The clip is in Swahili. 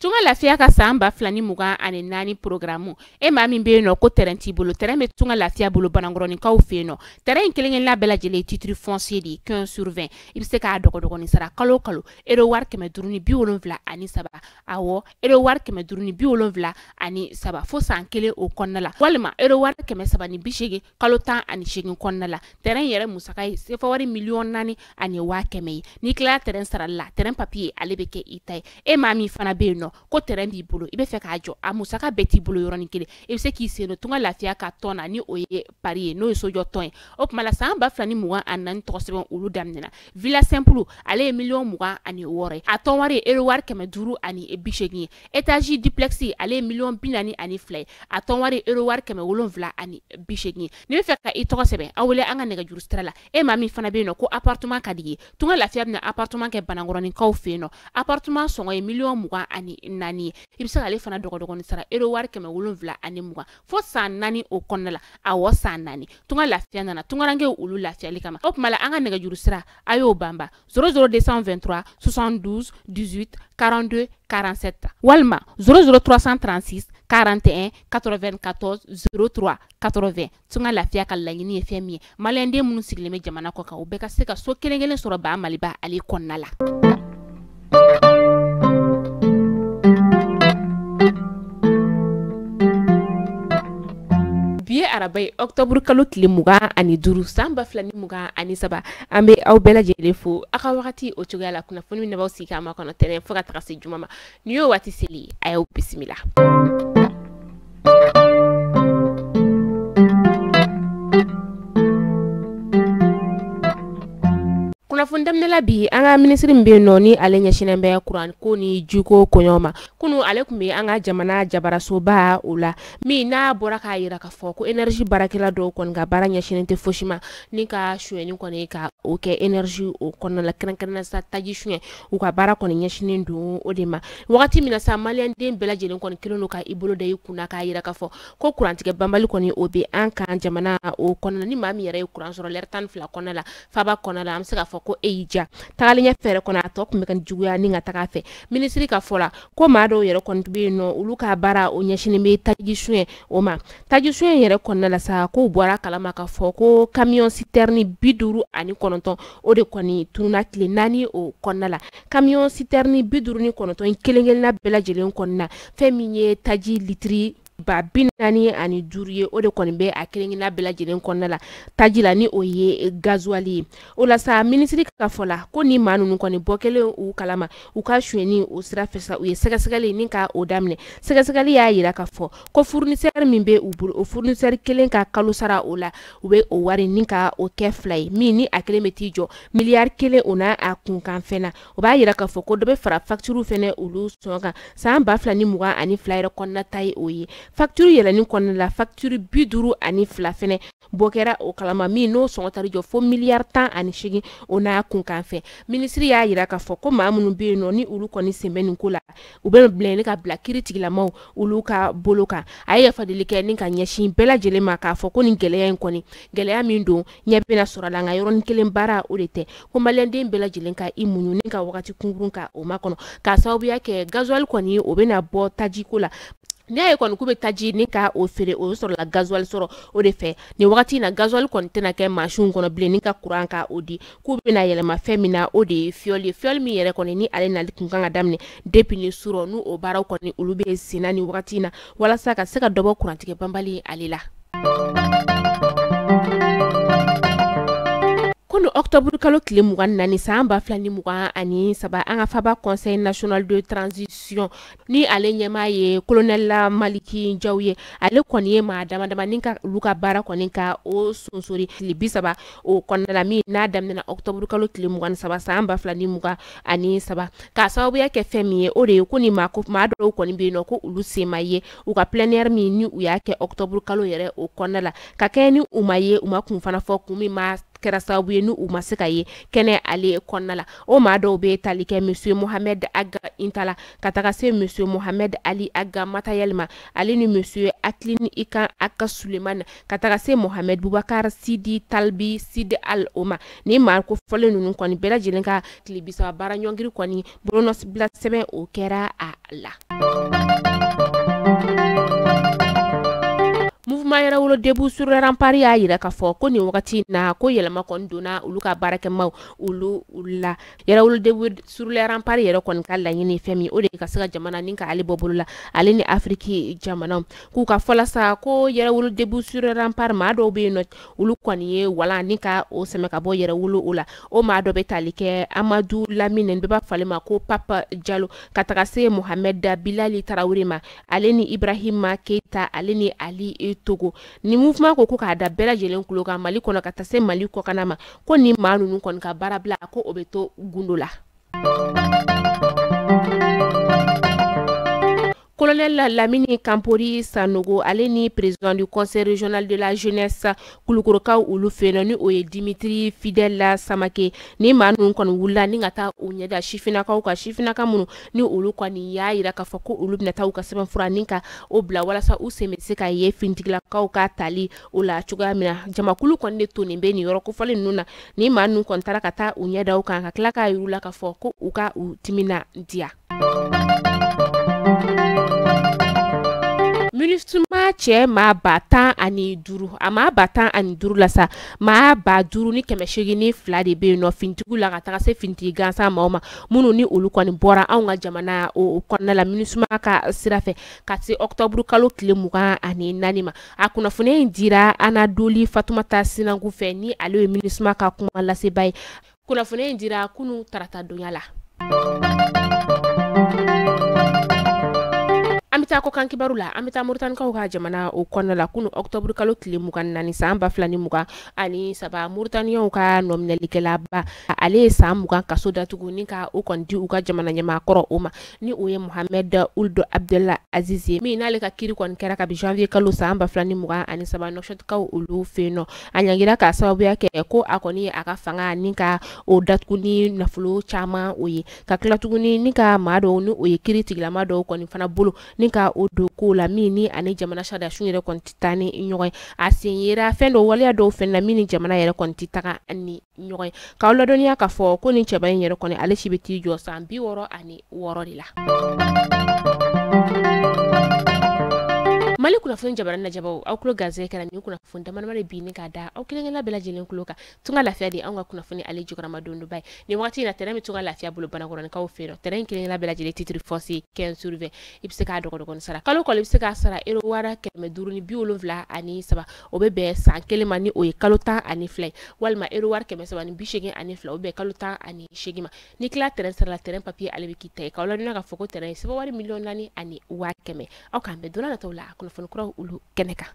tunga lafiya ka saan ba fila ni mugan ani naani programu e maa min be nɔ ko tɛrɛn t'i bolo tɛrɛn be tunga lafiya bolo banagɔrɔninkaw fe yen nɔ tɛrɛn in kelen kelenla bɛɛ lajɛlen titiri foncier de 15 sur 20 i be se k'a dɔgɔdɔgɔni sara kalo kalo edo wari kɛmɛ duru bi wolonfila ani saba awɔ edo wari kɛmɛ duru bi wolonfila ani saba fo saan kelen o kɔnɔna la walima edo wari kɛmɛ saba ni bi seegin kalo tan ani seegin kɔnɔna la tɛrɛn yɛrɛ musaka ye sefa miliyɔn naani ani waa kɛmɛ ye n'i kilala tɛrɛn sarali la tɛrɛn papiye ale be kɛ i ta ye e maa min fana be nɔ nɔ ko tɛrɛn b'i bolo i bɛ fɛ k'a jɔ a musaka bɛɛ t'i bolo yɔrɔnin kelen i bɛ se k'i sen don tunga lafiya ka tɔn na ni o ye pari ye n'o ye sojɔ tɔn ye o tuma la san ba fila ni mugan ani naani tɔgɔ olu daminɛna villa simple ale ye miliyɔn mugan ani wɔɔrɔ ye a tɔn wari ye ero kɛmɛ duuru ani bi ye étage duplex ale ye miliyɔn bi naani ani fila ye a tɔn wari ero wari kɛmɛ wolonfila ani bi ye n'i bɛ fɛ ka i tɔgɔ sɛbɛn aw wele an ka nɛgɛjuru sira la e maa min fana bɛ yen nɔ ko appartement ka di ye tunga lafiya bɛna appartement kɛ banakɔrɔninkaw fɛ yen nɔ appartement sɔngɔ ye miliyɔn mugan ani naani i be se k'ale fana dɔgɔdɔgɔni sara ero wari kɛmɛ wolonfila ani mugan fɔ sa nani o kɔnɔna la awɔ sa nani tunga lafiya nana tungarankew olu lafiyali kama o kuma la an ka juru sira a y'o banba 00223 72 18 42 47 walma 00336 41 94 03 tunga lafiya ka laɲini ye fɛn min ye maliyɛnden minnu sigilen bɛ jamana kɔ kan u bɛɛ ka se ka so kelen kelen sɔrɔ baa maliba ale kɔnna la bi ye araba ye ɔktɔburu kalo tile mugan ani duru san ba fila ni mugan ani saba an be aw bɛɛ fo a ka wagati o cogoya la kunnafoni minɛ b'aw sigi k'a ma kɔnɔ tɛnɛ fɔɔ ka taga se juma ma ni y'o waati seli a bisimila kun daminɛla bi an ka minisiri min be nɔ ni ale ɲɛsinen bɛ kuran ko ni jiko koɲɔ ma kunu ale kun be an ka jamana jabarasoba o la min n'a bɔra k'a yira k'a fɔ ko energi baarakɛla dɔw kɔni ka baara ɲɛsinen tɛ fosima ni ka suɲɛni kɔni ka o kɛ energi o kɔnɔna la kɛrɛnkɛrɛnna sa taji suɲɛ u ka baara kɔni ɲɛsinen don o de ma wagati min na sa maliyɛnden bɛɛ lajɛlen kɔni kelen do ka i bolo da i kunna k'a yira k'a fɔ ko kurantigɛ banbali kɔni o be an kan jamana o kɔnɔna ni maa min yɛrɛ ye kuran sɔrɔ lɛrɛ tan ni fila kɔnɔna la faba kɔnɔna la an be se k'a fɔ ko e ija ja tagali ɲɛ fɛɛrɛ kɔnɔ a tɔ kun bɛ ka juguya ni ka taga fɛ minisiri ka fɔla ko maa dɔw yɛrɛ kɔni be yen nɔ olu ka baara o ɲɛsini be taji suyɛ o ma taji suyɛ yɛrɛ kɔnɔna la sa kow bɔra kalama k'a fɔ ko kamiyɔn sitɛrini bi ani kɔnɔntɔn o de kɔni tununa tile naani o kɔnɔna la kamiyɔn sitɛrini bi duru ni kɔnɔntɔn kelen kelenna bɛɛ lajɛlen kɔnɔna fɛn min ye taji litiri ba bi ani duuru ye o de kɔni bɛ a kelen kelenna bɛɛ kɔnɔna la taji la ni o ye e, gazuwali ye o la sa minisiri ka fɔ la ko ni maa ninnu kɔni bɔ kelen u kalama u ka suɲɛni o sira fɛ sa u ye sɛgɛsɛgɛli ni ka o daminɛ sɛgɛsɛgɛli y'a yira k'a fɔ ko fournisseur min bɛ u bolo o fournisseur kelen ka kalo sara o la u bɛ o wari ni ka o kɛ fila ye min ni a kelen bɛ t'i jɔ miliyari kelen o n'a kunkan fɛn na o b'a yira k'a fɔ ko dɔ bɛ fara facture fɛnɛ olu sɔn kan san ba fila ni mugan ani fila yɛrɛ kɔnɔna ta ye o ye facture yɛlɛnin kɔnɔna la facture bi duru ani fila fɛnɛ bɔ kɛra o kalama min n'o sɔngɔ tari jɔ fo miliyari tan ani segin o n'a kunkan fɛ minisiri y'a yira k'a fɔ ko maa minnu bɛ yen nɔ ni olu kɔni sen bɛ nin ko la u bɛ bilali ka bila kiri tigilamaw olu ka bolo kan a ye yafadeli kɛ ni ka ɲɛsin bɛɛ lajɛlen ma k'a fɔ ko nin gɛlɛya in kɔni gɛlɛya min don ɲɛ bɛna sɔrɔ a la nka yɔrɔnin kelen baara o de tɛ ko maliyɛnden bɛɛ lajɛlen ka i muɲu ni ka wagati kunkurun ka o makɔnɔ k'a sababuya kɛ gazuwali kɔni o bɛna bɔ tajiko la n'i a ye kɔni k'u be taji ni ka o feere o sɔrɔ la gazuwali sɔrɔ o de fɛ ni wagati na gazuwali kɔni tɛna kɛ mansinw kɔnɔ bilen ni ka kuran ka o di k'u bena yɛlɛma fɛn min na o de ye fiyɔli ye fiyɔli min yɛrɛ kɔni ni ale nali kun kan ka daminɛ depi ni surɔ n'u o baaraw kɔni olu be sina ni wagati na walasa ka se ka dɔbɔ kurantigɛ banbali ale la octobre tile mugan naani san ba fila ni mugan ani saba an ka faba conseil national de transition ni ale ɲɛma ye kolonɛla maliki jaw ye ale kɔni ye maa dama damani ka olu ka baara kɔni ka o sonsori tile bi o kɔnɔna min n'a daminɛna octobre tile mugan saba san ba fila ni mugan ani saba k'a sababuya kɛ fɛn min ye o de ye ko nin maa dɔw kɔni bɛ nɔ ko olu se ye u ka plénière min ni u y'a kɛ octobre yɛrɛ o kɔnɔna la ka kɛɲɛ ni u ma ye u ma kun fana fɔ kun min ma kɛra sababu ye ni u ma se ka ye kɛnɛ ale kɔnna la o maa dɔw be tali kɛ monsieur mohamɛd aga intala ka taga se monsieur mohamɛd ali aga matayɛli ma ale ni monsieur aklin ikan aka suleman ka taga se mohamɛd bubakar sidi talbi sid al o ma ni maa kofɔlen nunu kɔni bɛɛ lajɛlen ka tilibisaba baara ɲɔngiri kɔni sɛbɛn o kɛra a la kuma yɛrɛ wolo debu sur surɛranpari y'a yira k'a fɔ ko nin wagati na ko yɛlɛma kɔni donna olu ka baarakɛmaw olu la yɛrɛ wolo debu sur surɛranpari yɛrɛ kɔni ka laɲini fɛn min o de ka se ka jamana ni ka ale bɔ bolo la ale ni afriki jamanaw k'u ka fɔla sa ko yɛrɛ wolo debu sur surɛranpari maa dɔw be yen nɔ olu kɔni ye walan ni ka o sɛmɛ ka bɔ yɛrɛ wolo o la o maa dɔ be tali kɛ amadu lamine bɛɛ b'a fale ma ko papa jalo ka taga se mohamɛd bilali tarawure ma ale ni ibrahima keita ale ni ali togo sogo ni mouvement ko ko k'a da bɛɛ lajɛlen kulo kan mali kɔnɔ ka taa se mali kɔkana ma ko ni maa nunu kɔni ka baara ko o bɛ to gundo la colonel Lamini Kampori Sanogo ale ni président du conseil régional de la jeunesse kulukorokaw olu fenɔ ni o ye dimitri fidèle samake ni ma nu kɔni wulila ni ka ta u ɲɛda sifinakaw ka sifinaka minnu ni olu kɔni y'a yira k'a fɔ ko olu bena ta u ka sɛbɛn fura ni ka o bila walasa u sen be se k'a ye fintigilakaw ka tali o la cogoya min na jamakulu kɔni de tonin be nin yɔrɔ kofɔle nunu na ni ma nu kɔni tara ka taa u ɲɛdaw kan ka kila k'a yir'u k'a fɔ ko u ka u timina diya minisitima cɛ maa ba tan ani duru a maa ba tan ani duru la sa maa ba duru ni kɛmɛ seegin ni fila de bɛ yen nɔ finitigiw la ka taga se fintigi gansan maaw ma minnu ni olu kɔni bɔra anw ka jamana o kɔnɔna la minisima ka sira fɛ ka se ɔktɔburu kalo tile mugan ani naani ma a kunnafoniya in dira ana doli fatumata sinangu fɛ ni ale ye minisima ka kuma laseba ye kunnafoniya in dira kunun tarata donya la. ta ko kan kibaru la an bɛ taa moritanikaw ka jamana o kɔnɔna la kunu ɔktɔburu kalo tile mugan nani saan ba fila ni mugan ani saba moritaniyaw ka nɔminɛlikɛlaba ale ye saan mugan kaso datugu ni ka o kɔni di u ka jamana ɲɛma kɔrɔ o ma ni o ye mohamɛd uldo abdela aziz ye min n'ale ka kiri kɔni kɛra kabi janvier kalo saan ba fila ni mugan ani saba nɔshɔtikaw olu fe nɔ a ɲagira k'a sababuya kɛ ko a kɔni ye a ka fanga ni ka o datugu ni nafolo caaman o ye ka kila tuguni ni ka maa dɔw ni o ye kiri tigilama dɔw kɔni fana bolo ni ka ka o do ko la min ni ani jamana sariyasun yɛrɛ kɔni ti taa ni ɲɔgɔn ye a sen yera fɛn dɔ waleya dɔw fɛnɛ na min ni jamana yɛrɛ kɔni ti taga ni ɲɔgɔn ye k'aw ladɔniya k'a fɔ ko ni cɛba in yɛrɛ kɔni ale si be t'i jɔ san bi wɔrɔ ani wɔrɔ de la mali kunnafoni jabarani na jabaw aw kulo garizɛgɛ kɛra nin kunnafoni damadama de binni k'a da aw kelen kelenla bɛɛ lajɛlen kulo kan tun ka lafiya de anw ka kunnafoni ale jikɔrɔmadondoba ye nin wagati na tɛrɛn min tun ka lafiya bolo banakɔrɔnikaw fɛ nɔ tɛrɛn kelen kelenla bɛɛ lajɛlen titiri fɔsi kɛn survɛ i be se k'a dɔgɔdɔgɔni sara kalo kalo i be se k'a sara ero wara kɛmɛ duruni ni bi wolonfila ani saba o be bɛn san kelen ma ni o ye kalo tan ani fila ye walima ero wari kɛmɛ saba ni bi segin ani fila o bɛn kalo tan ani segin ma ni kila tɛrɛn sarala tɛrɛn papiye ale be k'i ta ye k'aw ladɔna k'a fɔ ko tɛrɛn ye sɛbɛ wari miliyɔn nani ani waa kɛmɛ aw k'an bɛɛ dona nataw la fana ulu keneka.